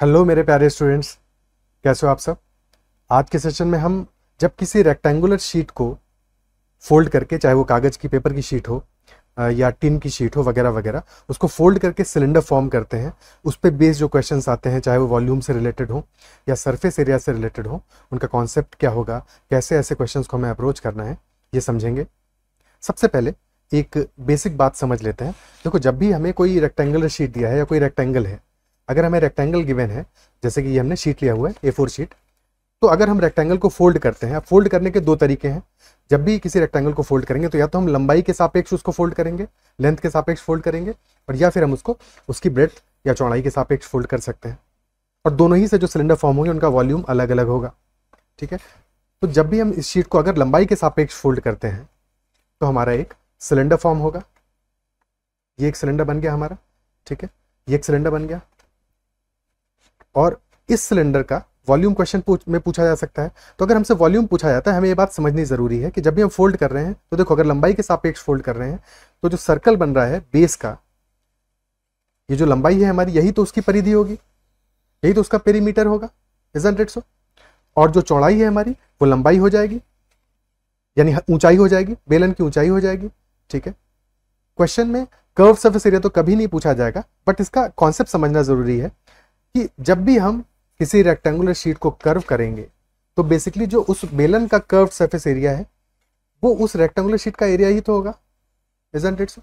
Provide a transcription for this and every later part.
Hello मेरे प्यारे students कैसे हो आप सब आज के सेशन में हम जब किसी रेक्टेंगुलर शीट को फोल्ड करके चाहे वो कागज़ की पेपर की शीट हो या टिन की शीट हो वगैरह वगैरह उसको फोल्ड करके सिलेंडर फॉर्म करते हैं उस पर बेस जो क्वेश्चन आते हैं चाहे वो वॉल्यूम से रिलेटेड हो या सरफेस एरिया से रिलेटेड हो उनका कॉन्सेप्ट क्या होगा कैसे ऐसे क्वेश्चन को हमें अप्रोच करना है ये समझेंगे सबसे पहले एक बेसिक बात समझ लेते हैं देखो जब भी हमें कोई रेक्टेंगुलर शीट दिया है या कोई रेक्टेंगल है अगर हमें रेक्टेंगल गिवेन है जैसे कि ये हमने शीट लिया हुआ है ए फोर शीट तो अगर हम रेक्टेंगल को फोल्ड करते हैं फोल्ड करने के दो तरीके हैं जब भी किसी रेक्टेंगल को फोल्ड करेंगे तो या तो हम लंबाई के सापेक्ष उसको फोल्ड करेंगे लेंथ के सापेक्ष फोल्ड करेंगे और या फिर हम उसको उसकी ब्रेथ या चौड़ाई के सापेक्ष फोल्ड कर सकते हैं और दोनों ही से जो सिलेंडर फॉर्म होंगे उनका वॉल्यूम अलग अलग होगा ठीक है तो जब भी हम इस शीट को अगर लंबाई के सापेक्ष फोल्ड करते हैं तो हमारा एक सिलेंडर फॉर्म होगा ये एक सिलेंडर बन गया हमारा ठीक है ये एक सिलेंडर बन गया और इस सिलेंडर का वॉल्यूम क्वेश्चन पूछ में पूछा जा सकता है तो अगर हमसे वॉल्यूम पूछा जाता है हमें ये बात समझनी ज़रूरी है कि जब भी हम फोल्ड कर रहे हैं तो देखो अगर लंबाई के सापेक्ष फोल्ड कर रहे हैं तो जो सर्कल बन रहा है बेस का ये जो लंबाई है हमारी यही तो उसकी परिधि होगी यही तो उसका पेरीमीटर होगा इजेंट सो और जो चौड़ाई है हमारी वो लंबाई हो जाएगी यानी ऊंचाई हो जाएगी बेलन की ऊंचाई हो जाएगी ठीक है क्वेश्चन में कर्व सर्फेस एरिया तो कभी नहीं पूछा जाएगा बट इसका कॉन्सेप्ट समझना जरूरी है कि जब भी हम किसी रेक्टेंगुलर शीट को कर्व करेंगे तो बेसिकली जो उस बेलन का कर्व सरफेस एरिया है वो उस रेक्टेंगुलर शीट का एरिया ही तो होगा इजेंट इट सो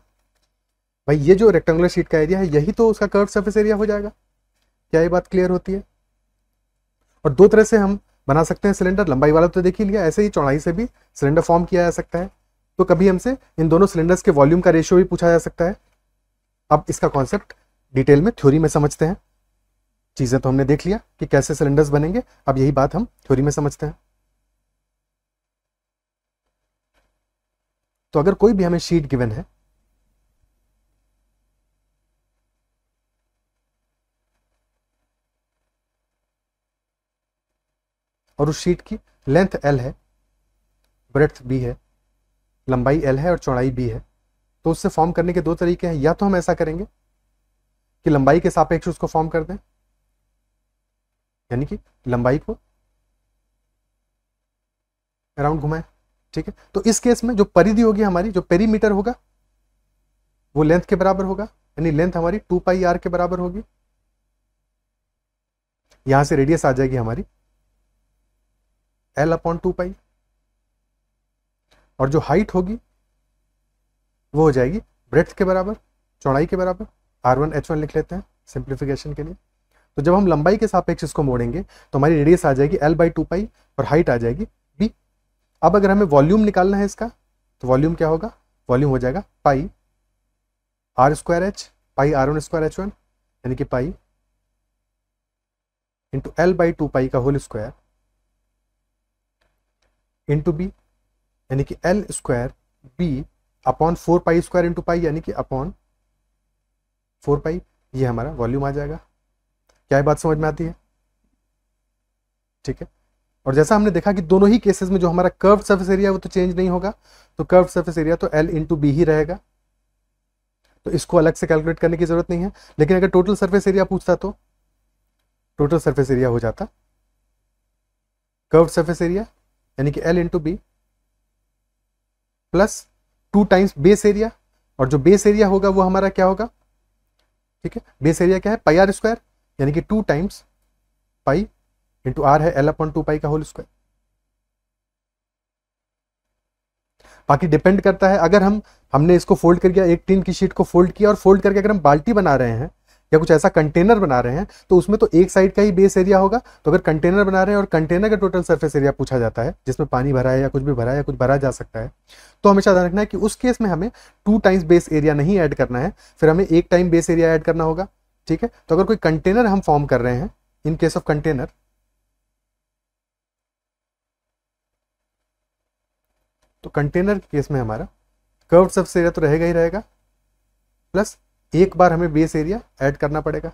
भाई ये जो रेक्टेंगुलर शीट का एरिया है यही तो उसका कर्व सरफेस एरिया हो जाएगा क्या ये बात क्लियर होती है और दो तरह से हम बना सकते हैं सिलेंडर लंबाई वाला तो देख ही लिया ऐसे ही चौड़ाई से भी सिलेंडर फॉर्म किया जा सकता है तो कभी हमसे इन दोनों सिलेंडर्स के वॉल्यूम का रेशियो भी पूछा जा सकता है अब इसका कॉन्सेप्ट डिटेल में थ्योरी में समझते हैं चीज़ें तो हमने देख लिया कि कैसे सिलेंडर्स बनेंगे अब यही बात हम थ्योरी में समझते हैं तो अगर कोई भी हमें शीट गिवन है और उस शीट की लेंथ एल है ब्रेथ बी है लंबाई एल है और चौड़ाई बी है तो उससे फॉर्म करने के दो तरीके हैं या तो हम ऐसा करेंगे कि लंबाई के सापेक्ष उसको फॉर्म कर दें यानी कि लंबाई को अराउंड घुमाए ठीक है तो इस केस में जो परिधि होगी हमारी जो पेरीमीटर होगा वो लेंथ के बराबर होगा यानी लेंथ हमारी टू पाई आर के बराबर होगी यहां से रेडियस आ जाएगी हमारी एल अपॉन टू पाई और जो हाइट होगी वो हो जाएगी ब्रेथ के बराबर चौड़ाई के बराबर आर वन एच वन लिख लेते हैं सिंप्लीफिकेशन के लिए तो जब हम लंबाई के सापेक्ष इसको मोड़ेंगे तो हमारी रेडियस आ जाएगी एल बाई टू पाई और हाइट आ जाएगी बी अब अगर हमें वॉल्यूम निकालना है इसका तो वॉल्यूम क्या होगा वॉल्यूम हो जाएगा pi r square h pi r one square h one यानी कि pi into L by two pi का होल स्क्वायर इंटू बी यानी कि L square B upon four pi square into pi यानी कि अपॉन फोर पाई ये हमारा volume आ जाएगा क्या बात समझ में आती है ठीक है और जैसा हमने देखा कि दोनों ही केसेस में जो हमारा कर्व सर्फेस एरिया वो तो चेंज नहीं होगा तो कर्व सर्फेस एरिया तो एल इंटू बी ही रहेगा तो इसको अलग से कैलकुलेट करने की जरूरत नहीं है लेकिन अगर टोटल सर्फेस एरिया पूछता तो टोटल सर्फेस एरिया हो जाता कर्व सर्फेस एरिया यानी कि L into B plus two times base area और जो बेस एरिया होगा वो हमारा क्या होगा ठीक है बेस एरिया क्या है पाई आर स्क्वायर यानी कि two times pi into r है एल अपॉन टू पाई का होल स्क्वायर बाकी डिपेंड करता है अगर हम हमने इसको फोल्ड कर दिया एक टीन की शीट को फोल्ड किया और फोल्ड करके अगर हम बाल्टी बना रहे हैं या कुछ ऐसा कंटेनर बना रहे हैं तो उसमें तो एक साइड का ही बेस एरिया होगा तो अगर कंटेनर बना रहे हैं और कंटेनर का टोटल सरफेस एरिया पूछा जाता है जिसमें पानी भरा है या कुछ भी भरा है या कुछ भरा जा सकता है तो हमेशा ध्यान रखना है कि उस केस में हमें टू टाइम्स बेस एरिया नहीं ऐड करना है फिर हमें एक टाइम बेस एरिया ऐड करना होगा ठीक है तो अगर कोई कंटेनर हम फॉर्म कर रहे हैं इन केस ऑफ कंटेनर तो कंटेनर केस में हमारा कर्व सर्फेस एरिया तो रहेगा ही रहेगा प्लस एक बार हमें बेस एरिया ऐड करना पड़ेगा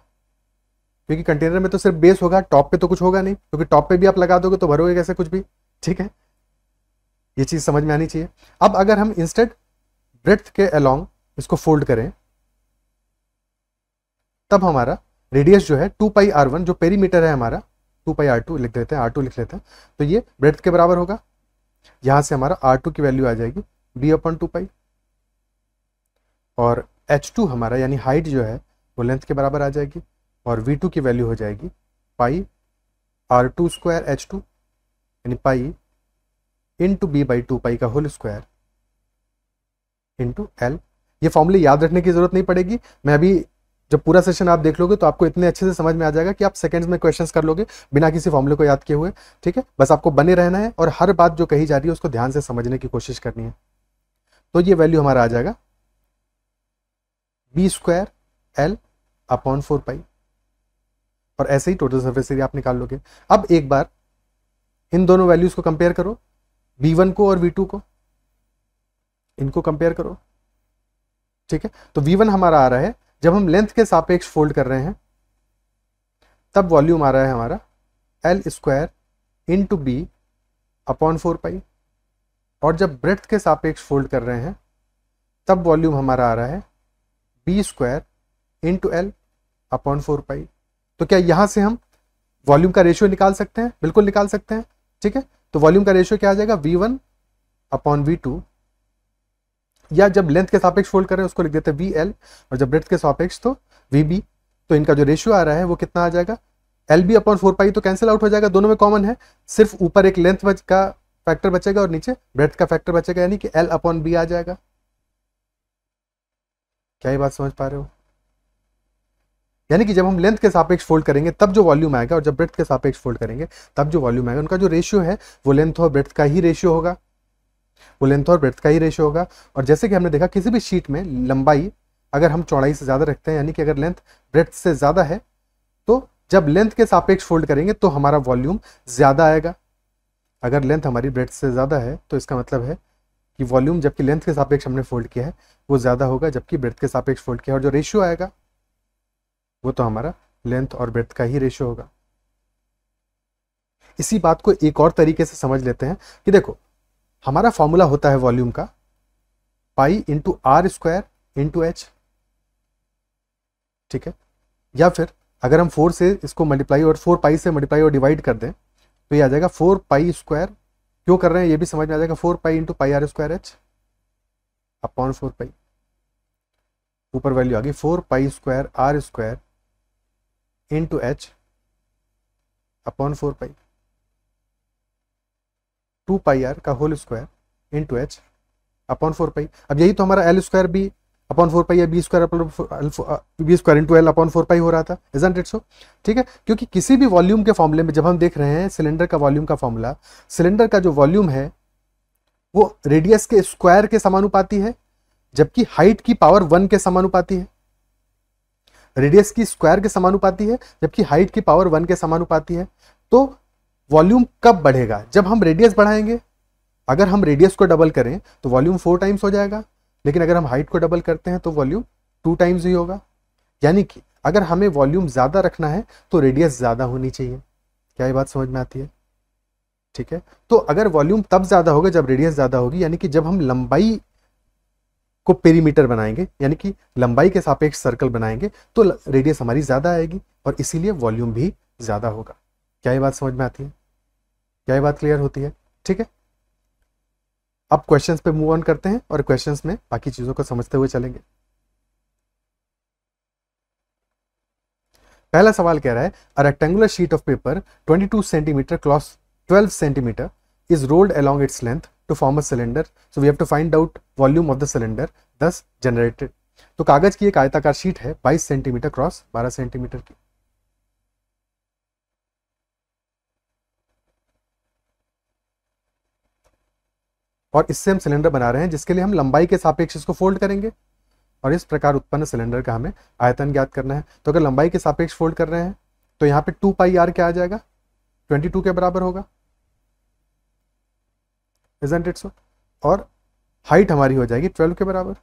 क्योंकि कंटेनर में तो सिर्फ बेस होगा टॉप पे तो कुछ होगा नहीं क्योंकि टॉप पे भी आप लगा दोगे तो भरोगे कैसे कुछ भी ठीक है ये चीज़ समझ में आनी चाहिए अब अगर हम इंस्टेंट ब्रेथ के अलोंग इसको फोल्ड करें तब हमारा रेडियस जो है टू पाई आर वन जो पेरीमीटर है हमारा टू पाई आर टू लिख देते हैं आर टू लिख लेते हैं तो ये ब्रेथ के बराबर होगा यहां से हमारा आर टू की वैल्यू आ जाएगी बी अपॉन टू पाई और एच टू हमारा यानी हाइट जो है वो लेंथ के बराबर आ जाएगी और वी टू की वैल्यू हो जाएगी pi r two square h two यानी pi into B by two pi का whole square into L ये फॉर्मूले याद रखने की ज़रूरत नहीं पड़ेगी मैं अभी जब पूरा सेशन आप देख लोगे तो आपको इतने अच्छे से समझ में आ जाएगा कि आप सेकंड्स में क्वेश्चंस कर लोगे बिना किसी फॉर्मूले को याद किए हुए ठीक है बस आपको बने रहना है और हर बात जो कही जा रही है उसको ध्यान से समझने की कोशिश करनी है तो ये वैल्यू हमारा आ जाएगा B square L upon four pi और ऐसे ही टोटल सर्फेस एरिया आप निकाल लोगे अब एक बार इन दोनों वैल्यूज को कंपेयर करो बी वन को और वी टू को इनको कंपेयर करो ठीक है तो वी वन हमारा आ रहा है जब हम लेंथ के सापेक्ष फोल्ड कर रहे हैं तब वॉल्यूम आ रहा है हमारा L square into B upon four pi और जब ब्रेथ के सापेक्ष फोल्ड कर रहे हैं तब वॉल्यूम हमारा आ रहा है B square into L upon four pi तो क्या यहाँ से हम वॉल्यूम का रेशियो निकाल सकते हैं बिल्कुल निकाल सकते हैं ठीक है तो वॉल्यूम का रेशियो क्या आ जाएगा V one upon V two या जब लेंथ के सापेक्ष फोल्ड करें उसको लिख देते हैं वी एल और जब ब्रेथ के सापेक्ष तो वी बी तो इनका जो रेशियो आ रहा है वो कितना आ जाएगा L B upon four pi तो कैंसिल आउट हो जाएगा दोनों में कॉमन है सिर्फ ऊपर एक लेंथ का फैक्टर बचेगा और नीचे ब्रेथ का फैक्टर बचेगा यानी कि एल अपॉन बी आ जाएगा क्या ये बात समझ पा रहे हो यानी कि जब हम लेंथ के सापेक्ष फोल्ड करेंगे तब जो वॉल्यूम आएगा और जब ब्रेथ के सापेक्ष फोल्ड करेंगे तब जो वॉल्यूम आएगा उनका जो रेशियो है वो लेंथ और ब्रेथ का ही रेशियो होगा वो लेंथ और ब्रेथ का ही रेशियो होगा और जैसे कि हमने देखा किसी भी शीट में लंबाई अगर हम चौड़ाई से ज़्यादा रखते हैं यानी कि अगर लेंथ ब्रेथ से ज़्यादा है तो जब लेंथ के सापेक्ष फोल्ड करेंगे तो हमारा वॉल्यूम ज़्यादा आएगा अगर लेंथ हमारी ब्रेथ से ज़्यादा है तो इसका मतलब है कि वॉल्यूम जबकि लेंथ के सापेक्ष हमने फोल्ड किया है वो ज़्यादा होगा जबकि ब्रेथ के सापेक्ष फोल्ड किया और जो रेशियो आएगा वो तो हमारा लेंथ और ब्रेथ का ही रेशियो होगा इसी बात को एक और तरीके से समझ लेते हैं कि देखो हमारा फॉर्मूला होता है वॉल्यूम का pi into r square into h ठीक है या फिर अगर हम फोर से इसको मल्टीप्लाई और फोर पाई से मल्टीप्लाई और डिवाइड कर दें तो ये आ जाएगा फोर पाई स्क्वायर क्यों कर रहे हैं ये भी समझ में आ जाएगा four pi into pi r square h upon four pi ऊपर वैल्यू आ गई four pi square r square into h upon four pi two pi r का whole square into h upon four pi अब यही तो हमारा L square B upon four pi या B square B square into L upon four pi हो रहा था isn't date सो ठीक है क्योंकि किसी भी वॉल्यूम के फॉर्मूले में जब हम देख रहे हैं सिलेंडर का वॉल्यूम का फॉर्मूला सिलेंडर का जो वॉल्यूम है वो रेडियस के स्क्वायर के समानुपाती है जबकि हाइट की पावर वन के समानुपाती है रेडियस की स्क्वायर के समानुपाती है जबकि हाइट की पावर वन के समानुपाती है तो वॉल्यूम कब बढ़ेगा जब हम रेडियस बढ़ाएंगे अगर हम रेडियस को डबल करें तो वॉल्यूम फोर टाइम्स हो जाएगा लेकिन अगर हम हाइट को डबल करते हैं तो वॉल्यूम टू टाइम्स ही होगा यानी कि अगर हमें वॉल्यूम ज़्यादा रखना है तो रेडियस ज़्यादा होनी चाहिए क्या ये बात समझ में आती है ठीक है तो अगर वॉल्यूम तब ज़्यादा होगा जब रेडियस ज़्यादा होगी यानी कि जब हम लंबाई को पेरीमीटर बनाएंगे यानी कि लंबाई के सापेक्ष सर्कल बनाएंगे तो रेडियस हमारी ज़्यादा आएगी और इसीलिए वॉल्यूम भी ज़्यादा होगा क्या ये बात समझ में आती है क्या ये बात क्लियर होती है ठीक है अब क्वेश्चन पे मूव ऑन करते हैं और क्वेश्चन में बाकी चीज़ों को समझते हुए चलेंगे पहला सवाल कह रहा है a rectangular sheet of paper 22 centimetre cross 12 centimetre is rolled along its length to form a cylinder so we have to find out volume of the cylinder thus generated तो कागज की एक आयताकार शीट है 22 सेंटीमीटर क्रॉस 12 सेंटीमीटर की और इससे हम सिलेंडर बना रहे हैं जिसके लिए हम लंबाई के सापेक्ष इसको फोल्ड करेंगे और इस प्रकार उत्पन्न सिलेंडर का हमें आयतन ज्ञात करना है तो अगर लंबाई के सापेक्ष फोल्ड कर रहे हैं तो यहाँ पे टू पाई आर क्या आ जाएगा ट्वेंटी टू के बराबर होगा So? और हाइट हमारी हो जाएगी ट्वेल्व के बराबर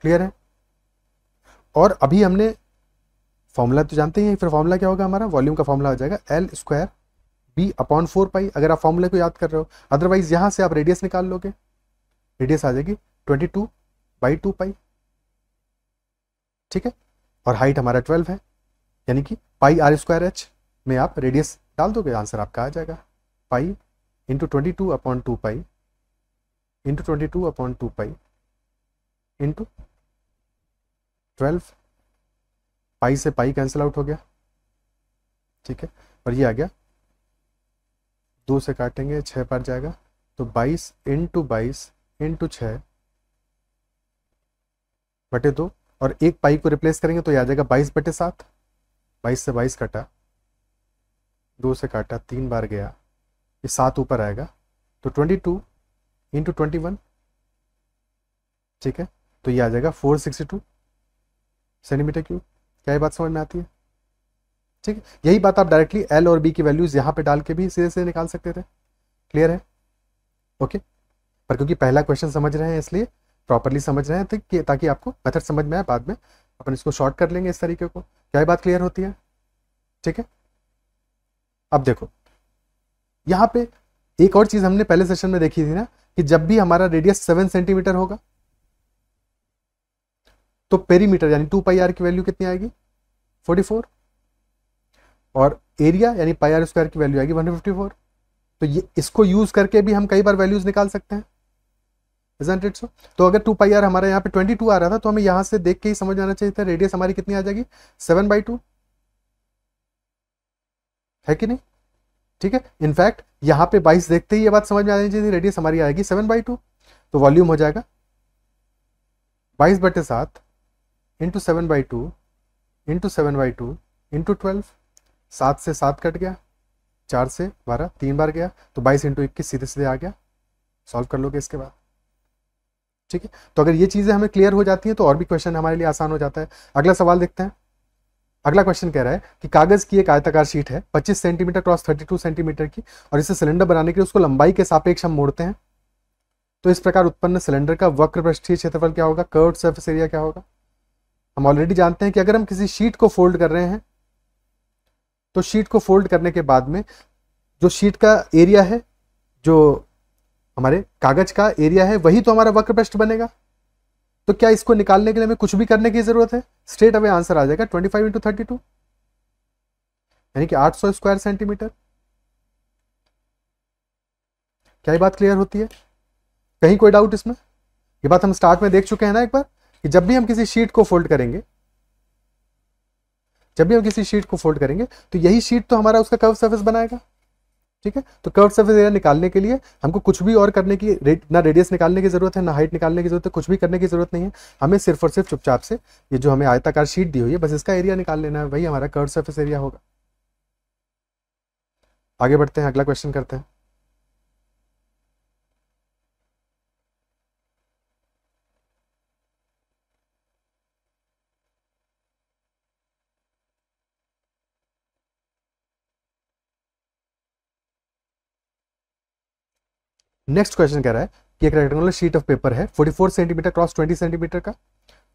क्लियर है और अभी हमने फॉर्मूला तो जानते ही हैं फिर फॉर्मूला क्या होगा हमारा वॉल्यूम का फॉर्मूला हो जाएगा L square B upon four pi अगर आप फॉर्मूले को याद कर रहे हो अदरवाइज यहां से आप रेडियस निकाल लोगे रेडियस आ जाएगी twenty two by two pi ठीक है और हाइट हमारा ट्वेल्व है यानी कि पाई आर स्क्वायर एच में आप रेडियस डाल दोगे आंसर आपका आ जाएगा pi into twenty two upon two pi into twenty two upon two pi into twelve pi से पाई कैंसिल आउट हो गया ठीक है और ये आ गया दो से काटेंगे छः पर जाएगा तो बाईस इंटू बाईस इंटू छः बटे दो और एक पाई को रिप्लेस करेंगे तो यह आ जाएगा बाईस बटे सात बाईस से बाईस कटा दो से काटा तीन बार गया ये सात ऊपर आएगा तो twenty two into twenty one ठीक है तो ये आ जाएगा four sixty two centimetre cube क्या ये बात समझ में आती है ठीक यही बात आप डायरेक्टली एल और बी की वैल्यूज यहां पे डाल के भी सीधे सीधे निकाल सकते थे क्लियर है ओके पर क्योंकि पहला क्वेश्चन समझ रहे हैं इसलिए प्रॉपरली समझ रहे हैं तो कि ताकि आपको मेथड समझ में आए बाद में अपन इसको शॉर्ट कर लेंगे इस तरीके को क्या बात क्लियर होती है ठीक है अब देखो यहाँ पे एक और चीज हमने पहले सेशन में देखी थी ना कि जब भी हमारा रेडियस सेवन सेंटीमीटर होगा तो पेरीमीटर यानी टू पाई आर की वैल्यू कितनी आएगी फोर्टी फोर और एरिया यानी पाई आर स्क्वायर की वैल्यू आएगी 154 तो ये इसको यूज करके भी हम कई बार वैल्यूज निकाल सकते हैं सो तो अगर टू पाई आर हमारे यहाँ पे 22 आ रहा था तो हमें यहाँ से देख के ही समझ आना चाहिए था रेडियस हमारी कितनी आ जाएगी सेवन बाई टू है कि नहीं ठीक है इनफैक्ट यहाँ पे 22 देखते ही ये बात समझ में आनी चाहिए रेडियस हमारी आएगी सेवन बाई टू तो वॉल्यूम हो जाएगा बाईस बटे सात into seven by two into seven by two into twelve सात से सात कट गया चार से बारह तीन बार गया तो बाईस इंटू इक्कीस सीधे सीधे आ गया सॉल्व कर लोगे इसके बाद ठीक है तो अगर ये चीज़ें हमें क्लियर हो जाती हैं तो और भी क्वेश्चन हमारे लिए आसान हो जाता है अगला सवाल देखते हैं अगला क्वेश्चन कह रहा है कि कागज की एक आयताकार शीट है 25 सेंटीमीटर क्रॉस 32 सेंटीमीटर की और इसे सिलेंडर बनाने के लिए उसको लंबाई के सापेक्ष हम मोड़ते हैं तो इस प्रकार उत्पन्न सिलेंडर का वक्र पृष्ठीय क्षेत्रफल क्या होगा कर्व सर्फेस एरिया क्या होगा हम ऑलरेडी जानते हैं कि अगर हम किसी शीट को फोल्ड कर रहे हैं तो शीट को फोल्ड करने के बाद में जो शीट का एरिया है जो हमारे कागज का एरिया है वही तो हमारा वक्र पृष्ठ बनेगा तो क्या इसको निकालने के लिए हमें कुछ भी करने की जरूरत है स्ट्रेट अवे आंसर आ जाएगा 25 फाइव इंटू थर्टी टू यानी कि 800 स्क्वायर सेंटीमीटर क्या ये बात क्लियर होती है कहीं कोई डाउट इसमें ये बात हम स्टार्ट में देख चुके हैं ना एक बार कि जब भी हम किसी शीट को फोल्ड करेंगे जब भी हम किसी शीट को फोल्ड करेंगे तो यही शीट तो हमारा उसका कर्व सर्फेस बनाएगा ठीक है तो कर्व सर्फेस एरिया निकालने के लिए हमको कुछ भी और करने की ना रेडियस निकालने की जरूरत है ना हाइट निकालने की जरूरत है कुछ भी करने की जरूरत नहीं है हमें सिर्फ और सिर्फ चुपचाप से ये जो हमें आयताकार शीट दी हुई है बस इसका एरिया निकाल लेना है वही हमारा कर्व सर्फेस एरिया होगा आगे बढ़ते हैं अगला क्वेश्चन करते हैं नेक्स्ट क्वेश्चन कह रहा है कि एक रेक्टेंगुलर शीट ऑफ पेपर है 44 सेंटीमीटर क्रॉस 20 सेंटीमीटर का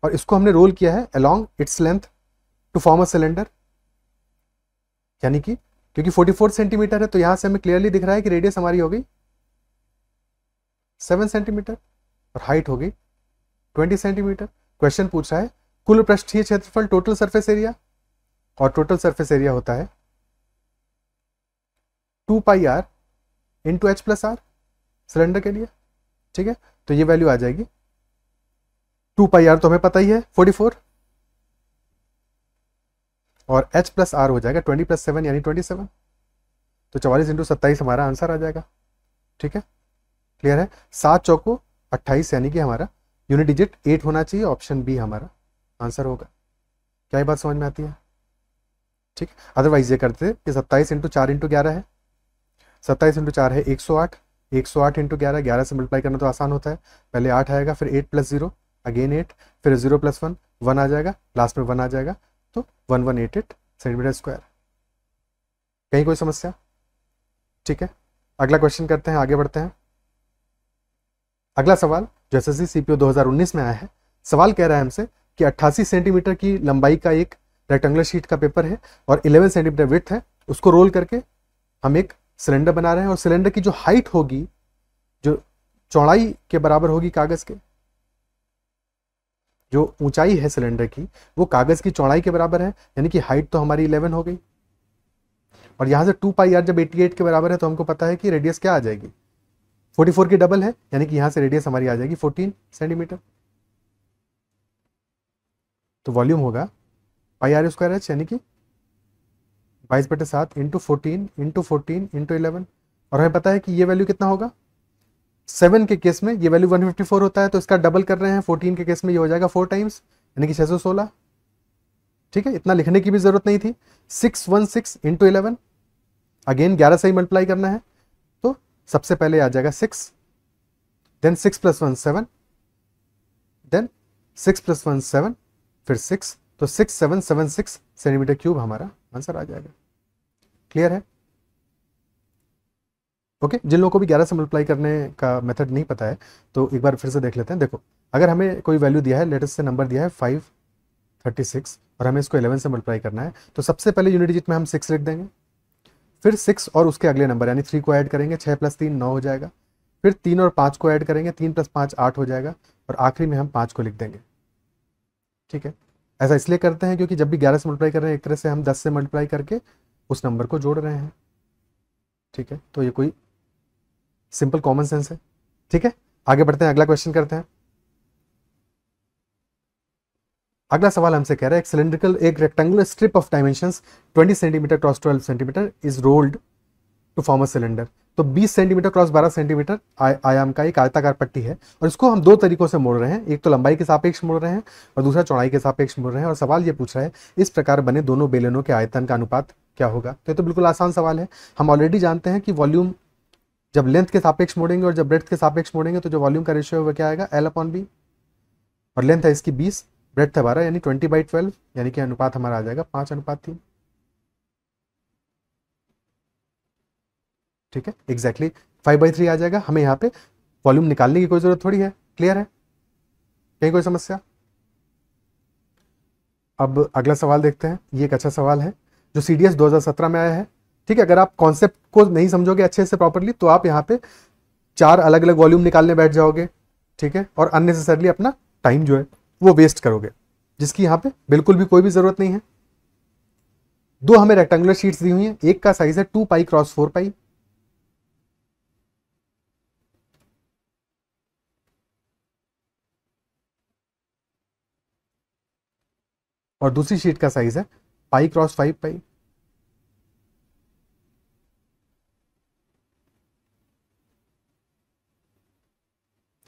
और इसको हमने रोल किया है along its length to form a cylinder यानी कि क्योंकि 44 सेंटीमीटर है तो यहां से हमें क्लियरली दिख रहा है कि रेडियस हमारी हो गई 7 सेंटीमीटर और हाइट हो गई 20 सेंटीमीटर क्वेश्चन पूछ रहा है कुल पृष्ठीय क्षेत्रफल टोटल सर्फेस एरिया और टोटल सर्फेस एरिया होता है two pi r into h plus r cylinder के लिए ठीक है तो ये वैल्यू आ जाएगी टू पाई आर तो हमें पता ही है फोर्टी फोर और एच प्लस आर हो जाएगा ट्वेंटी प्लस सेवन यानी ट्वेंटी सेवन तो चवालीस इंटू सत्ताईस हमारा आंसर आ जाएगा ठीक है क्लियर है सात चौको अट्ठाईस यानी कि हमारा यूनिट डिजिट एट होना चाहिए ऑप्शन बी हमारा आंसर होगा क्या ये बात समझ में आती है ठीक अदरवाइज ये करते कि सत्ताईस इंटू चार इंटू ग्यारह है सत्ताईस इंटू चार है एक सौ आठ एक सौ आठ इंटू ग्यारह ग्यारह से मल्टीप्लाई करना तो आसान होता है पहले आठ आएगा फिर eight plus zero again eight फिर जीरो प्लस वन वन आ जाएगा लास्ट में वन आ जाएगा तो one one eight eight centimetre square कहीं कोई समस्या ठीक है अगला क्वेश्चन करते हैं आगे बढ़ते हैं अगला सवाल जैसे सी पी ओ दो हज़ार उन्नीस में आया है सवाल कह रहा है हमसे कि अट्ठासी सेंटीमीटर की लंबाई का एक रेक्टेंगुलर शीट का पेपर है और 11 सेंटीमीटर विथ है उसको रोल करके हम एक सिलेंडर बना रहे हैं और सिलेंडर की जो हाइट होगी जो चौड़ाई के बराबर होगी कागज के जो ऊंचाई है सिलेंडर की वो कागज की चौड़ाई के बराबर है यानी कि हाइट तो हमारी 11 हो गई और यहां से टू पाई आर जब 88 के बराबर है तो हमको पता है कि रेडियस क्या आ जाएगी 44 की डबल है यानी कि यहां से रेडियस हमारी आ जाएगी 14 सेंटीमीटर तो वॉल्यूम होगा पाई आर स्क्वायर एच यानी कि बाईस बटे सात into fourteen into fourteen into eleven और हमें पता है कि ये वैल्यू कितना होगा सेवन के केस में ये वैल्यू वन फिफ्टी फोर होता है तो इसका डबल कर रहे हैं फोर्टीन के केस में ये हो जाएगा फोर टाइम्स यानी कि छह सौ सोलह ठीक है इतना लिखने की भी जरूरत नहीं थी six one six into eleven again ग्यारह से ही मल्टीप्लाई करना है तो सबसे पहले आ जाएगा six then six plus one seven then six plus one seven फिर सिक्स तो six seven seven six centimetre cube हमारा आंसर आ जाएगा क्लियर है ओके जिन लोगों को भी ग्यारह से मल्टीप्लाई करने का मेथड नहीं पता है तो एक बार फिर से देख लेते हैं देखो अगर हमें कोई वैल्यू दिया है लेटेस्ट से नंबर दिया है फाइव थर्टी सिक्स और हमें इसको इलेवन से मल्टीप्लाई करना है तो सबसे पहले यूनिट डिजिट में हम सिक्स लिख देंगे फिर सिक्स और उसके अगले नंबर यानी थ्री को ऐड करेंगे छः प्लस तीन नौ हो जाएगा फिर तीन और पाँच को ऐड करेंगे तीन प्लस पाँच आठ हो जाएगा और आखिरी में हम पाँच को लिख देंगे ठीक है ऐसा इसलिए करते हैं क्योंकि जब भी ग्यारह से मल्टीप्लाई कर रहे हैं एक तरह से हम दस से मल्टीप्लाई करके उस नंबर को जोड़ रहे हैं ठीक है तो ये कोई सिंपल कॉमन सेंस है ठीक है आगे बढ़ते हैं अगला क्वेश्चन करते हैं अगला सवाल हमसे कह रहा है एक सिलेंड्रिकल एक rectangular strip of dimensions 20 centimetre cross 12 centimetre is rolled to form a cylinder तो 20 सेंटीमीटर क्रॉस 12 सेंटीमीटर आयाम का एक आयताकार पट्टी है और इसको हम दो तरीकों से मोड़ रहे हैं एक तो लंबाई के सापेक्ष मोड़ रहे हैं और दूसरा चौड़ाई के सापेक्ष मोड़ रहे हैं और सवाल ये पूछ रहा है इस प्रकार बने दोनों बेलनों के आयतन का अनुपात क्या होगा तो ये तो बिल्कुल आसान सवाल है हम ऑलरेडी जानते हैं कि वॉल्यूम जब लेंथ के सापेक्ष मोड़ेंगे और जब ब्रेथ के सापेक्ष मोड़ेंगे तो जो वॉल्यूम का रेशियो है वह क्या आएगा एल अपॉन बी और लेंथ है इसकी बीस ब्रेथ है बारह यानी ट्वेंटी बाई ट्वेल्व यानी कि अनुपात हमारा आ जाएगा पाँच अनुपात तीन ठीक है एग्जैक्टली फाइव बाई थ्री आ जाएगा हमें यहाँ पे वॉल्यूम निकालने की कोई जरूरत थोड़ी है क्लियर है कहीं कोई समस्या अब अगला सवाल देखते हैं ये एक अच्छा सवाल है जो सी डी सत्रह में आया है ठीक है अगर आप कॉन्सेप्ट को नहीं समझोगे अच्छे से प्रॉपरली तो आप यहाँ पे चार अलग अलग वॉल्यूम निकालने बैठ जाओगे ठीक है और अननेसेसरली अपना टाइम जो है वो वेस्ट करोगे जिसकी यहाँ पे बिल्कुल भी कोई भी ज़रूरत नहीं है दो हमें रेक्टेंगुलर शीट्स दी हुई हैं एक का साइज है two pi cross four pi और दूसरी शीट का साइज है पाई क्रॉस फाइव पाई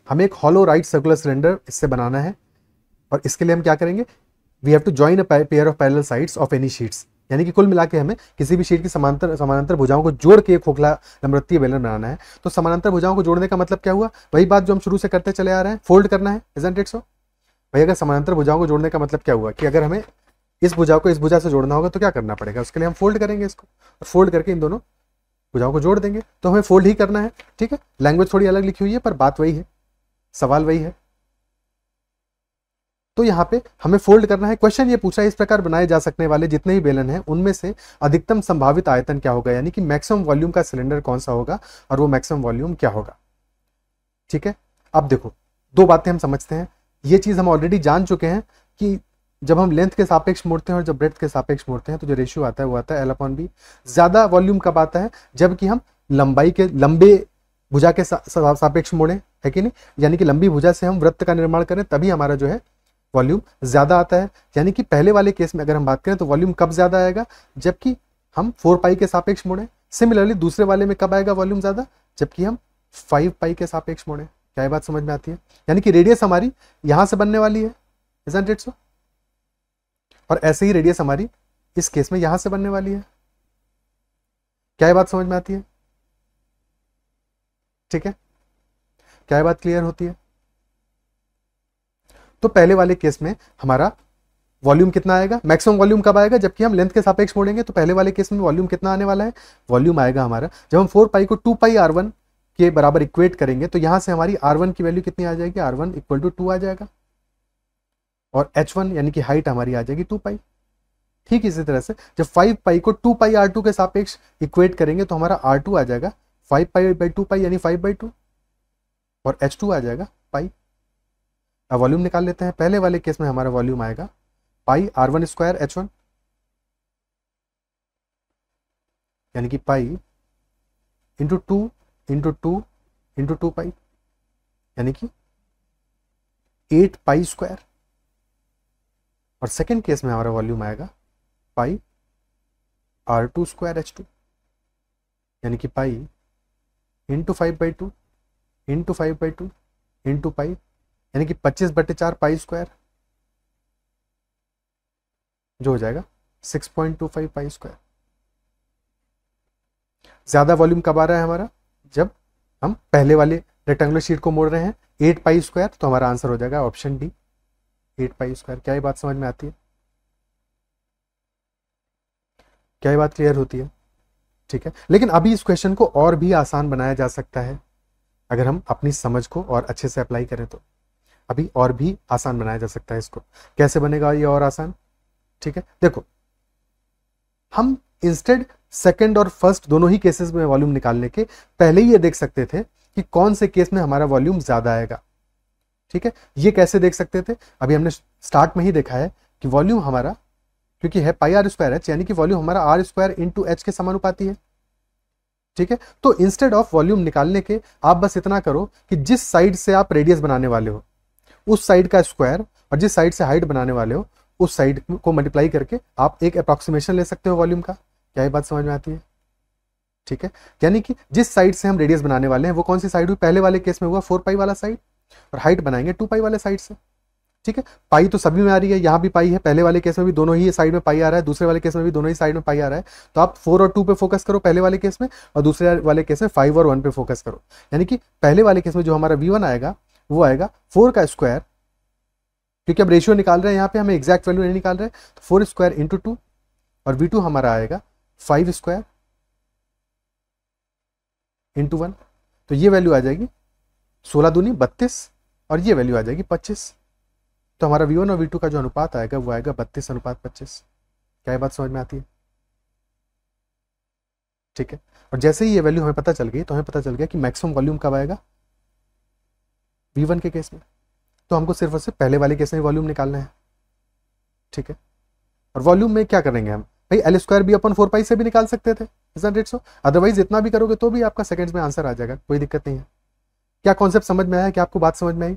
हमें एक हॉलो राइट सर्कुलर सिलेंडर इससे बनाना है और इसके लिए हम क्या करेंगे we have to join a pair of parallel sides of any sheets यानी कि कुल मिला के हमें किसी भी शीट की समांतर समानांतर भुजाओं को जोड़ के खोखला नमृत्तीय बेलन बनाना है तो समानांतर भुजाओं को जोड़ने का मतलब क्या हुआ वही बात जो हम शुरू से करते चले आ रहे हैं फोल्ड करना है इट सो भैया अगर समानांतर भुजाओं को जोड़ने का मतलब क्या हुआ कि अगर हमें इस भुजा को इस भुजा से जोड़ना होगा तो क्या करना पड़ेगा उसके लिए हम फोल्ड करेंगे इसको और तो फोल्ड करके इन दोनों भुजाओं को जोड़ देंगे तो हमें फोल्ड ही करना है ठीक है लैंग्वेज थोड़ी अलग लिखी हुई है पर बात वही है सवाल वही है तो यहाँ पे हमें फोल्ड करना है क्वेश्चन ये पूछा है इस प्रकार बनाए जा सकने वाले जितने भी बेलन हैं उनमें से अधिकतम संभावित आयतन क्या होगा यानी कि मैक्सिमम वॉल्यूम का सिलेंडर कौन सा होगा और वो मैक्सिमम वॉल्यूम क्या होगा ठीक है अब देखो दो बातें हम समझते हैं ये चीज़ हम ऑलरेडी जान चुके हैं कि जब हम लेंथ के सापेक्ष मोड़ते हैं और जब ब्रेथ के सापेक्ष मोड़ते हैं तो जो रेशियो आता है वो आता है एल अपॉन बी ज़्यादा वॉल्यूम कब आता है जबकि हम लंबाई के लंबे भुजा के सापेक्ष मोड़े है कि नहीं यानी कि लंबी भुजा से हम वृत्त का निर्माण करें तभी हमारा जो है वॉल्यूम ज़्यादा आता है यानी कि पहले वाले केस में अगर हम बात करें तो वॉल्यूम कब ज़्यादा आएगा जबकि हम फोर पाई के सापेक्ष मोड़े सिमिलरली दूसरे वाले में कब आएगा वॉल्यूम ज़्यादा जबकि हम फाइव पाई के सापेक्ष मोड़े क्या ये बात समझ में आती है यानी कि रेडियस हमारी यहां से बनने वाली है इजेंट और ऐसे ही रेडियस हमारी इस केस में यहां से बनने वाली है क्या ये बात समझ में आती है ठीक है क्या ये बात क्लियर होती है तो पहले वाले केस में हमारा वॉल्यूम कितना आएगा मैक्सिमम वॉल्यूम कब आएगा जबकि हम लेंथ के सापेक्ष मोड़ेंगे तो पहले वाले केस में वॉल्यूम कितना आने वाला है वॉल्यूम आएगा हमारा जब हम फोर पाई को टू पाई आर वन के बराबर इक्वेट करेंगे तो यहां से हमारी R1 की वैल्यू कितनी आ जाएगी r one equal to two आ जाएगा और H1 यानी कि हाइट हमारी आ जाएगी टू पाई ठीक इसी तरह से जब फाइव पाई को टू पाई आर टू के सापेक्ष इक्वेट करेंगे तो हमारा आर टू आ जाएगा five pi by two pi यानी फाइव बाई टू और एच टू आ जाएगा पाई अब वॉल्यूम निकाल लेते हैं पहले वाले केस में हमारा वॉल्यूम आएगा pi r one square h one यानी कि pi into two into two into two pi यानी कि एट पाई स्क्वायर और सेकेंड केस में हमारा वॉल्यूम आएगा pi r two square h two यानी कि pi into five by two into five by two into pi यानी कि पच्चीस बटे चार पाई स्क्वायर जो हो जाएगा six point two five pi square ज़्यादा वॉल्यूम कब आ रहा है हमारा जब हम पहले वाले रेक्टेंगुलर शीट को मोड़ रहे हैं एट पाई स्क्वायर तो हमारा आंसर हो जाएगा option D eight pi square क्या ये बात समझ में आती है क्या ये बात क्लियर होती है ठीक है लेकिन अभी इस क्वेश्चन को और भी आसान बनाया जा सकता है अगर हम अपनी समझ को और अच्छे से अप्लाई करें तो अभी और भी आसान बनाया जा सकता है इसको कैसे बनेगा ये और आसान ठीक है देखो हम इंस्टेड सेकेंड और फर्स्ट दोनों ही केसेस में वॉल्यूम निकालने के पहले ही ये देख सकते थे कि कौन से केस में हमारा वॉल्यूम ज़्यादा आएगा ठीक है ये कैसे देख सकते थे अभी हमने स्टार्ट में ही देखा है कि वॉल्यूम हमारा क्योंकि है पाई आर स्क्वायर एच यानी कि वॉल्यूम हमारा आर स्क्वायर इंटू एच के समानुपाती है ठीक है तो इंस्टेड ऑफ वॉल्यूम निकालने के आप बस इतना करो कि जिस साइड से आप रेडियस बनाने वाले हो उस साइड का स्क्वायर और जिस साइड से हाइट बनाने वाले हो उस साइड को मल्टीप्लाई करके आप एक अप्रॉक्सीमेशन ले सकते हो वॉल्यूम का क्या ये बात समझ में आती है ठीक है यानी कि जिस साइड से हम रेडियस बनाने वाले हैं वो कौन सी साइड हुई पहले वाले केस में हुआ फोर पाई वाला साइड और हाइट बनाएंगे टू पाई वाले साइड से ठीक है पाई तो सभी में आ रही है यहां भी पाई है पहले वाले केस में भी दोनों ही साइड में पाई आ रहा है दूसरे वाले केस में भी दोनों ही साइड में पाई आ रहा है तो आप फोर और टू पे फोकस करो पहले वाले केस में और दूसरे वाले केस में फाइव और वन पे फोकस करो यानी कि पहले वाले केस में जो हमारा वी वन आएगा वो आएगा फोर का स्क्वायर क्योंकि अब रेशियो निकाल रहे हैं यहाँ पे हमें एग्जैक्ट वैल्यू नहीं निकाल रहे हैं तो फोर स्क्वायर इंटू टू और वी टू हमारा आएगा फाइव स्क्वायर इंटू वन तो ये वैल्यू आ जाएगी सोलह दूनी बत्तीस और ये वैल्यू आ जाएगी पच्चीस तो हमारा वी वन और वी टू का जो अनुपात आएगा वो आएगा बत्तीस अनुपात पच्चीस क्या ये बात समझ में आती है ठीक है और जैसे ही ये वैल्यू हमें पता चल गई तो हमें पता चल गया कि मैक्सिमम वॉल्यूम कब आएगा वी वन के केस में तो हमको सिर्फ और सिर्फ पहले वाले केस में वॉल्यूम निकालना है ठीक है और वॉल्यूम में क्या करेंगे हम भाई एल स्क्वायर भी अपन फोर पाई से भी निकाल सकते थे अदरवाइज इतना भी करोगे तो भी आपका सेकंड्स में आंसर आ जाएगा कोई दिक्कत नहीं है क्या कॉन्सेप्ट समझ में आया क्या आपको बात समझ में आई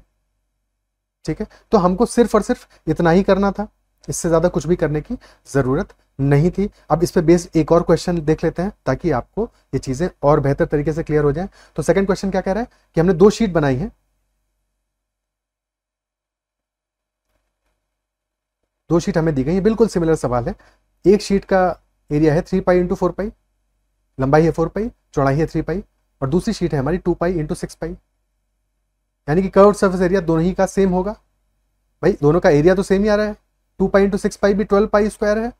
ठीक है तो हमको सिर्फ और सिर्फ इतना ही करना था इससे ज़्यादा कुछ भी करने की ज़रूरत नहीं थी अब इस पर बेस्ड एक और क्वेश्चन देख लेते हैं ताकि आपको ये चीज़ें और बेहतर तरीके से क्लियर हो जाए तो सेकेंड क्वेश्चन क्या कह रहा है कि हमने दो शीट बनाई है दो शीट हमें दी गई है बिल्कुल सिमिलर सवाल है एक शीट का एरिया है three pi into four pi लंबाई है फोर पाई चौड़ाई है थ्री पाई और दूसरी शीट है हमारी two pi into six pi यानी कि कर्व सर्फेस एरिया दोनों ही का सेम होगा भाई दोनों का एरिया तो सेम ही आ रहा है two pi into six pi भी ट्वेल्व पाई स्क्वायर है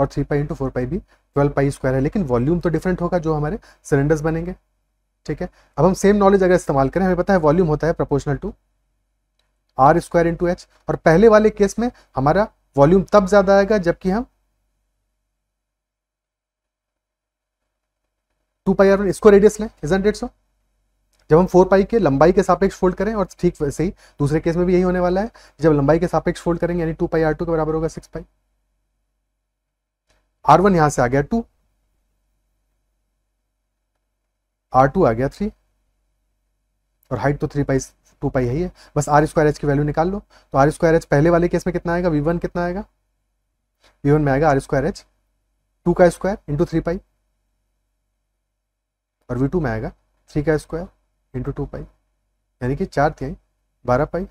और three pi into four pi भी ट्वेल्व पाई स्क्वायर है लेकिन वॉल्यूम तो डिफरेंट होगा जो हमारे सिलेंडर्स बनेंगे ठीक है अब हम सेम नॉलेज अगर इस्तेमाल करें हमें पता है वॉल्यूम होता है proportional to r square into h और पहले वाले केस में हमारा वॉल्यूम तब ज़्यादा आएगा जबकि हम टू पाई आर इसको रेडियस लें इज इट सो जब हम फोर पाई के लंबाई के सापेक्ष फोल्ड करें और ठीक वैसे ही दूसरे केस में भी यही होने वाला है जब लंबाई के सापेक्ष फोल्ड करेंगे यानी टू पाई आर टू के बराबर होगा सिक्स पाई आर वन यहां से आ गया टू आर टू आ गया थ्री और हाइट तो थ्री पाई टू पाई है ही है बस आर स्क्वायर एच की वैल्यू निकाल लो तो आर स्क्वायर एच पहले वाले केस में कितना आएगा वी वन कितना आएगा वी वन में आएगा आर स्क्वायर एच टू का स्क्वायर इंटू थ्री पाई और वी टू में आएगा थ्री का स्क्वायर इंटू टू पाई यानी कि चार थे बारह पाई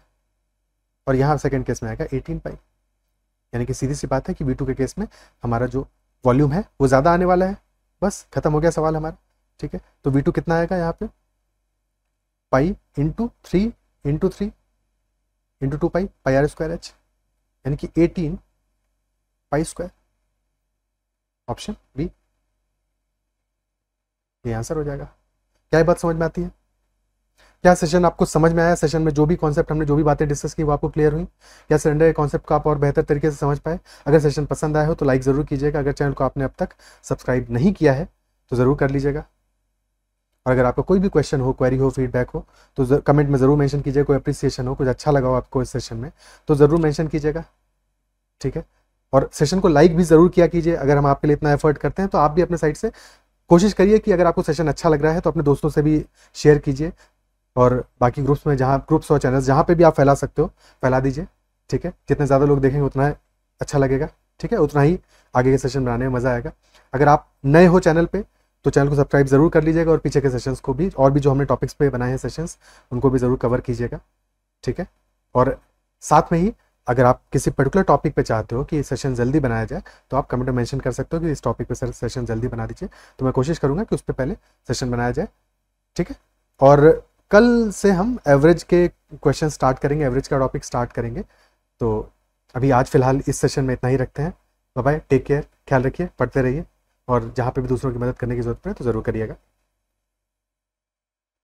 और यहाँ सेकेंड केस में आएगा एटीन पाई यानी कि सीधी सी बात है कि वी टू के केस में हमारा जो वॉल्यूम है वो ज़्यादा आने वाला है बस खत्म हो गया सवाल हमारा ठीक है तो वी टू कितना आएगा यहाँ पे pi into three into three into two pi pi r square h यानी कि eighteen pi square option B ये आंसर हो जाएगा क्या बात समझ में आती है क्या सेशन आपको समझ में आया सेशन में जो भी कॉन्सेप्ट हमने जो भी बातें डिस्कस की वो आपको क्लियर हुई या सिलेंडर के कॉन्सेप्ट को आप और बेहतर तरीके से समझ पाए अगर सेशन पसंद आया हो तो लाइक ज़रूर कीजिएगा अगर चैनल को आपने अब तक सब्सक्राइब नहीं किया है तो ज़रूर कर लीजिएगा और अगर आपका कोई भी क्वेश्चन हो क्वेरी हो फीडबैक हो तो कमेंट में ज़रूर मैंशन कीजिएगा कोई अप्रिसिएशन हो कुछ अच्छा लगा हो आपको इस सेशन में तो ज़रूर मैंशन कीजिएगा ठीक है और सेशन को लाइक भी ज़रूर किया कीजिए अगर हम आपके लिए इतना एफर्ट करते हैं तो आप भी अपने साइड से कोशिश करिए कि अगर आपको सेशन अच्छा लग रहा है तो अपने दोस्तों से भी शेयर कीजिए और बाकी ग्रुप्स में जहाँ ग्रुप्स और चैनल्स जहाँ पे भी आप फैला सकते हो फैला दीजिए ठीक है जितने ज़्यादा लोग देखेंगे उतना अच्छा लगेगा ठीक है उतना ही आगे के सेशन बनाने में मज़ा आएगा अगर आप नए हो चैनल पर तो चैनल को सब्सक्राइब ज़रूर कर लीजिएगा और पीछे के सेशन को भी और भी जो हमने टॉपिक्स पर बनाए हैं सेशंस उनको भी ज़रूर कवर कीजिएगा ठीक है और साथ में ही अगर आप किसी पर्टिकुलर टॉपिक पे चाहते हो कि सेशन जल्दी बनाया जाए तो आप कमेंट में मेंशन कर सकते हो कि इस टॉपिक पे सर सेशन जल्दी बना दीजिए तो मैं कोशिश करूँगा कि उस पर पहले सेशन बनाया जाए ठीक है और कल से हम एवरेज के क्वेश्चन स्टार्ट करेंगे एवरेज का टॉपिक स्टार्ट करेंगे तो अभी आज फिलहाल इस सेशन में इतना ही रखते हैं बाय टेक केयर ख्याल रखिए पढ़ते रहिए और जहाँ पर भी दूसरों की मदद करने की ज़रूरत पड़े तो ज़रूर करिएगा